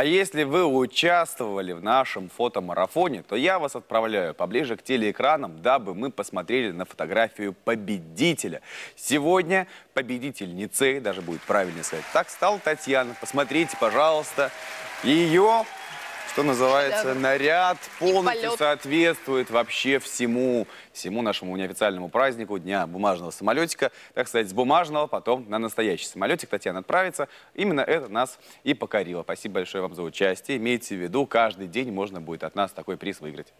А если вы участвовали в нашем фотомарафоне, то я вас отправляю поближе к телеэкранам, дабы мы посмотрели на фотографию победителя. Сегодня победительницей, даже будет правильно сказать, так стал Татьяна. Посмотрите, пожалуйста, ее что называется, да. наряд полностью соответствует вообще всему, всему нашему неофициальному празднику Дня бумажного самолетика. Так сказать, с бумажного потом на настоящий самолетик Татьяна отправится. Именно это нас и покорило. Спасибо большое вам за участие. Имейте в виду, каждый день можно будет от нас такой приз выиграть.